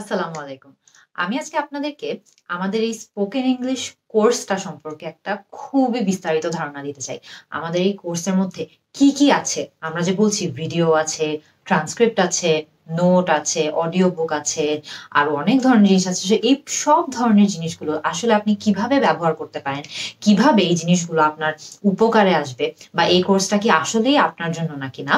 আসসালামু আলাইকুম আমি আজকে আপনাদেরকে আমাদের এই স্পোকেন ইংলিশ কোর্সটা সম্পর্কে একটা খুবই বিস্তারিত ধারণা দিতে চাই আমাদের এই কোর্সের মধ্যে কি কি আছে আমরা যে বলছি ভিডিও আছে ট্রান্সক্রিপ্ট আছে নোট আছে অডিও বুক আছে আর অনেক ধরনের জিনিস আছে এই সব ধরনের জিনিসগুলো আসলে আপনি কিভাবে ব্যবহার করতে পারেন কিভাবে এই জিনিসগুলো আপনার উপকারে আসবে বা এই কোর্সটা কি আসলেই আপনার জন্য নাকি না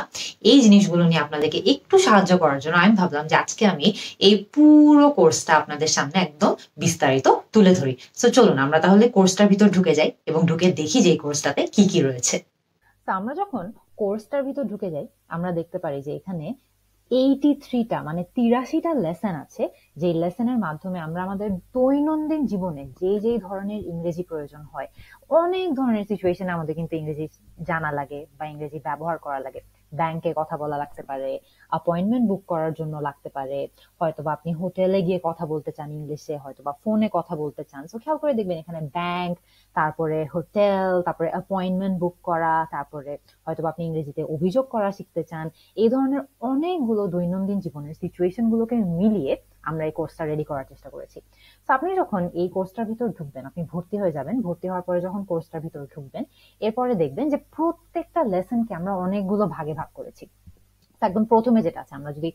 এই জিনিসগুলো নিয়ে আপনাদেরকে একটু সাহায্য করার জন্য আমি ভাবলাম যে আজকে আমি এই পুরো কোর্সটা আপনাদের সামনে একদম বিস্তারিত তুলে ধরি সো চলুন আমরা তাহলে কোর্সটার ভিতর ঢুকে যাই এবং ঢুকে দেখি যে এই কোর্সটাতে কি কি রয়েছে আমরা যখন কোর্সটার ভিতর ঢুকে যাই আমরা দেখতে পারি যে এখানে এইটি থ্রিটা মানে তিরাশিটা লেসন আছে যে লেসনের মাধ্যমে আমরা আমাদের দৈনন্দিন জীবনে যে যে ধরনের ইংরেজি প্রয়োজন হয় অনেক ধরনের সিচুয়েশনে আমাদের কিন্তু ইংরেজি জানা লাগে বা ইংরেজি ব্যবহার করা লাগে ব্যাংকে কথা বলা লাগতে পারে অ্যাপয়েন্টমেন্ট বুক করার জন্য লাগতে পারে হয়তোবা আপনি হোটেলে গিয়ে কথা বলতে চান ইংলিশে হয়তোবা ফোনে কথা বলতে চান তো খেয়াল করে দেখবেন এখানে ব্যাংক তারপরে হোটেল তারপরে অ্যাপয়েন্টমেন্ট বুক করা তারপরে হয়তো আপনি ইংরেজিতে অভিযোগ করা শিখতে চান এই ধরনের অনেকগুলো দৈনন্দিন জীবনের সিচুয়েশন গুলোকে মিলিয়ে আমরা এই কোর্সটা রেডি করার চেষ্টা করেছি তো আপনি যখন এই কোর্সটার ভিতর ঢুকবেন আপনি ভর্তি হয়ে যাবেন ভর্তি হওয়ার পরে যখন কোর্সটার ভিতর ঢুকবেন এরপরে দেখবেন যে প্রত্যেকটা লেসনকে আমরা অনেকগুলো ভাগে ভাগ করেছি একদম প্রথমে যেটা আছে আমরা যদি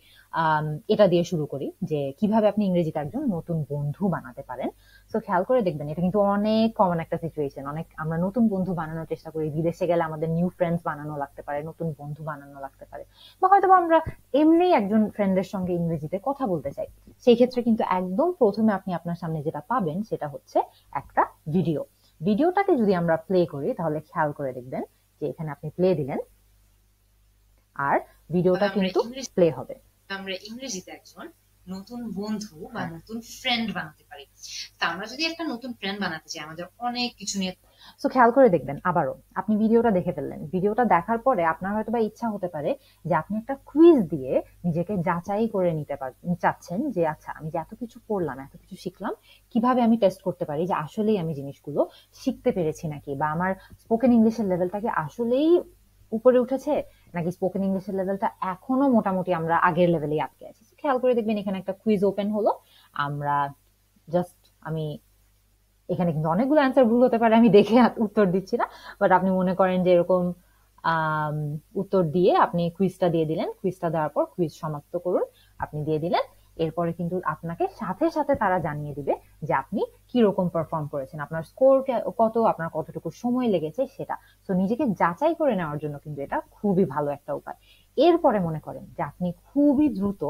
এটা দিয়ে শুরু করি যে কিভাবে আপনি ইংরেজিতে একজন নতুন বন্ধু বানাতে পারেন তো খেয়াল করে দেখবেন এটা কিন্তু অনেক কমন একটা সিচুয়েশন অনেক আমরা নতুন বন্ধু বানানোর চেষ্টা করি বিদেশে গেলে আমাদের নিউ ফ্রেন্ডস বানানো লাগতে পারে নতুন বন্ধু বানানো লাগতে পারে বা হয়তো আমরা এমনি একজন ফ্রেন্ডের সঙ্গে ইংরেজিতে কথা বলতে চাই সেই ক্ষেত্রে কিন্তু একদম প্রথমে আপনি আপনার সামনে যেটা পাবেন সেটা হচ্ছে একটা ভিডিও ভিডিওটাকে যদি আমরা প্লে করি তাহলে খেয়াল করে দেখবেন যে এখানে আপনি প্লে দিলেন আর ভিডিওটা কিন্তু প্লে হবে আমরা ইংরেজিতে একজন নতুন বন্ধু বা হ্যাঁ। নতুন ফ্রেন্ড বানাতে পারি তা আমরা যদি একটা নতুন ফ্রেন্ড বানাতে চাই আমাদের অনেক কিছু নিয়ে সো খেয়াল করে দেখবেন আবারও আপনি ভিডিওটা দেখে ফেললেন ভিডিওটা দেখার পরে আপনার হয়তো বা ইচ্ছা হতে পারে যে আপনি একটা কুইজ দিয়ে নিজেকে যাচাই করে নিতে চাচ্ছেন যে আচ্ছা আমি যে এত কিছু পড়লাম এত কিছু শিখলাম কিভাবে আমি টেস্ট করতে পারি যে আসলেই আমি জিনিসগুলো শিখতে পেরেছি নাকি বা আমার স্পোকেন ইংলিশের লেভেলটাকে আসলেই উপরে উঠেছে নাকি স্পোকেন ইংলিশের লেভেলটা এখনো মোটামুটি আমরা আগের লেভেলেই আটকে আছি খেয়াল করে দেখবেন এখানে একটা কুইজ ওপেন হলো আমরা জাস্ট আমি এখানে কিন্তু অনেকগুলো অ্যান্সার ভুল হতে পারে আমি দেখে উত্তর দিচ্ছি না বাট আপনি মনে করেন যে এরকম উত্তর দিয়ে আপনি কুইজটা দিয়ে দিলেন কুইজটা দেওয়ার পর কুইজ সমাপ্ত করুন আপনি দিয়ে দিলেন এরপরে কিন্তু আপনাকে সাথে সাথে তারা জানিয়ে দিবে যে আপনি কিরকম পারফর্ম করেছেন আপনার স্কোর কত আপনার কতটুকু সময় লেগেছে সেটা তো নিজেকে যাচাই করে নেওয়ার জন্য কিন্তু এটা খুবই ভালো একটা উপায় এরপরে মনে করেন যে আপনি খুবই দ্রুত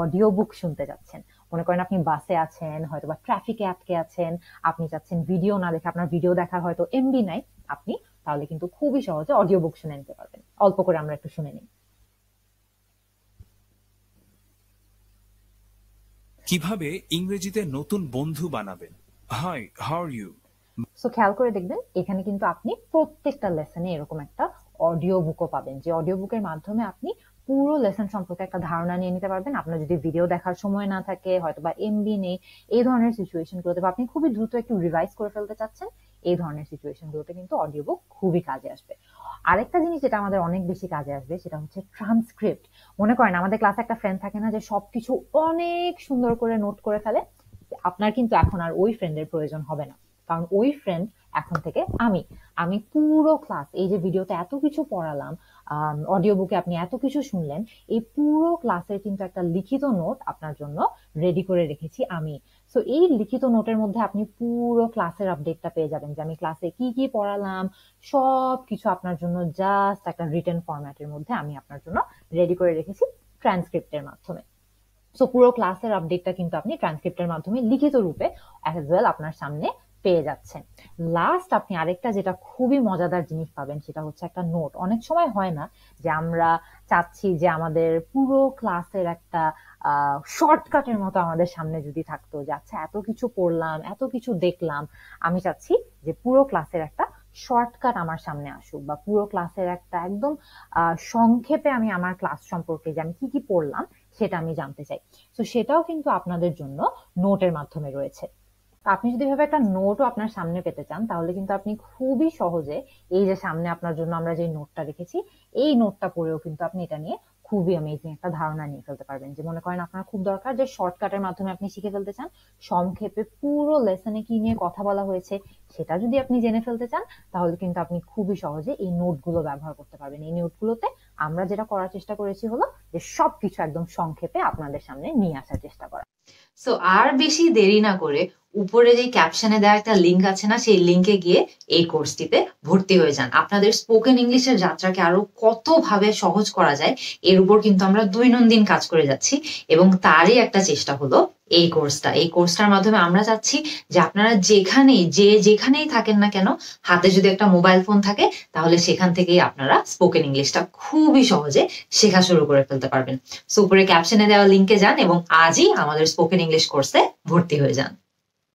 অডিও বুক শুনতে যাচ্ছেন মনে করেন আপনি বাসে আছেন হয়তো বা ট্রাফিকে আটকে আছেন আপনি চাচ্ছেন ভিডিও না দেখে আপনার ভিডিও দেখার হয়তো এমবি নাই আপনি তাহলে কিন্তু খুবই সহজে অডিও বুক শুনে নিতে পারবেন অল্প করে আমরা একটু শুনে নিই কিভাবে ইংরেজিতে নতুন বন্ধু বানাবেন হাই হাউ ইউ সো খেয়াল করে দেখবেন এখানে কিন্তু আপনি প্রত্যেকটা লেসনে এরকম একটা অডিও বুকও পাবেন যে অডিও বুকের মাধ্যমে আপনি পুরো লেসন সম্পর্কে একটা ধারণা নিয়ে নিতে পারবেন আপনার যদি ভিডিও দেখার সময় না থাকে হয়তো বা এমবি নেই এই ধরনের সিচুয়েশনগুলোতে বা আপনি খুবই দ্রুত একটু রিভাইজ করে ফেলতে চাচ্ছেন এই ধরনের সিচুয়েশন গুলোতে কিন্তু অডিও বুক খুবই কাজে আসবে আরেকটা জিনিস যেটা আমাদের অনেক বেশি কাজে আসবে সেটা হচ্ছে ট্রান্সক্রিপ্ট মনে করেন আমাদের ক্লাসে একটা ফ্রেন্ড থাকে না যে সবকিছু অনেক সুন্দর করে নোট করে ফেলে আপনার কিন্তু এখন আর ওই ফ্রেন্ডের প্রয়োজন হবে না কারণ ওই ফ্রেন্ড এখন থেকে আমি আমি পুরো ক্লাস এই যে ভিডিওতে এত কিছু পড়ালাম অডিও বুকে আপনি এত কিছু শুনলেন এই পুরো ক্লাসের কিন্তু একটা লিখিত নোট আপনার জন্য রেডি করে রেখেছি আমি সো এই লিখিত নোটের মধ্যে আপনি পুরো ক্লাসের আপডেটটা পেয়ে যাবেন যে আমি ক্লাসে কি কি পড়ালাম সব কিছু আপনার জন্য জাস্ট একটা রিটার্ন ফরম্যাটের মধ্যে আমি আপনার জন্য রেডি করে রেখেছি ট্রান্সক্রিপ্টের মাধ্যমে সো পুরো ক্লাসের আপডেটটা কিন্তু আপনি ট্রান্সক্রিপ্টের মাধ্যমে লিখিত রূপে অ্যাজ ওয়েল আপনার সামনে পেয়ে যাচ্ছেন লাস্ট আপনি আরেকটা যেটা খুবই মজাদার জিনিস পাবেন সেটা হচ্ছে একটা নোট অনেক সময় হয় না যে আমরা চাচ্ছি যে আমাদের পুরো ক্লাসের একটা শর্টকাটের মতো আমাদের সামনে যদি থাকতো যে আচ্ছা এত কিছু পড়লাম এত কিছু দেখলাম আমি চাচ্ছি যে পুরো ক্লাসের একটা শর্টকাট আমার সামনে আসুক বা পুরো ক্লাসের একটা একদম সংক্ষেপে আমি আমার ক্লাস সম্পর্কে যে আমি কি কি পড়লাম সেটা আমি জানতে চাই তো সেটাও কিন্তু আপনাদের জন্য নোটের মাধ্যমে রয়েছে আপনি যদি ভাবে একটা নোটও আপনার সামনে পেতে চান তাহলে কিন্তু আপনি খুবই সহজে এই যে সামনে আপনার জন্য আমরা যে নোটটা রেখেছি এই নোটটা পড়েও কিন্তু আপনি এটা নিয়ে খুবই অ্যামেজিং একটা ধারণা নিয়ে ফেলতে পারবেন যে মনে করেন আপনার খুব দরকার যে শর্টকাটের মাধ্যমে আপনি শিখে ফেলতে চান সংক্ষেপে পুরো লেসনে কি নিয়ে কথা বলা হয়েছে সেটা যদি আপনি জেনে ফেলতে চান তাহলে কিন্তু আপনি খুবই সহজে এই নোটগুলো ব্যবহার করতে পারবেন এই নোটগুলোতে আমরা যেটা করার চেষ্টা করেছি হলো যে সবকিছু একদম সংক্ষেপে আপনাদের সামনে নিয়ে আসার চেষ্টা করা সো আর বেশি দেরি না করে উপরে যে ক্যাপশনে দেওয়া একটা লিঙ্ক আছে না সেই লিঙ্কে গিয়ে এই কোর্সটিতে ভর্তি হয়ে যান আপনাদের স্পোকেন ইংলিশের যাত্রাকে আরো কতভাবে সহজ করা যায় এর উপর কিন্তু আমরা দৈনন্দিন কাজ করে যাচ্ছি এবং তারই একটা চেষ্টা হলো এই কোর্সটা এই কোর্সটার মাধ্যমে আমরা চাচ্ছি যে আপনারা যেখানেই যে যেখানেই থাকেন না কেন হাতে যদি একটা মোবাইল ফোন থাকে তাহলে সেখান থেকেই আপনারা স্পোকেন ইংলিশটা খুবই সহজে শেখা শুরু করে ফেলতে পারবেন সো উপরে ক্যাপশনে দেওয়া লিঙ্কে যান এবং আজই আমাদের স্পোকেন ইংলিশ কোর্সে ভর্তি হয়ে যান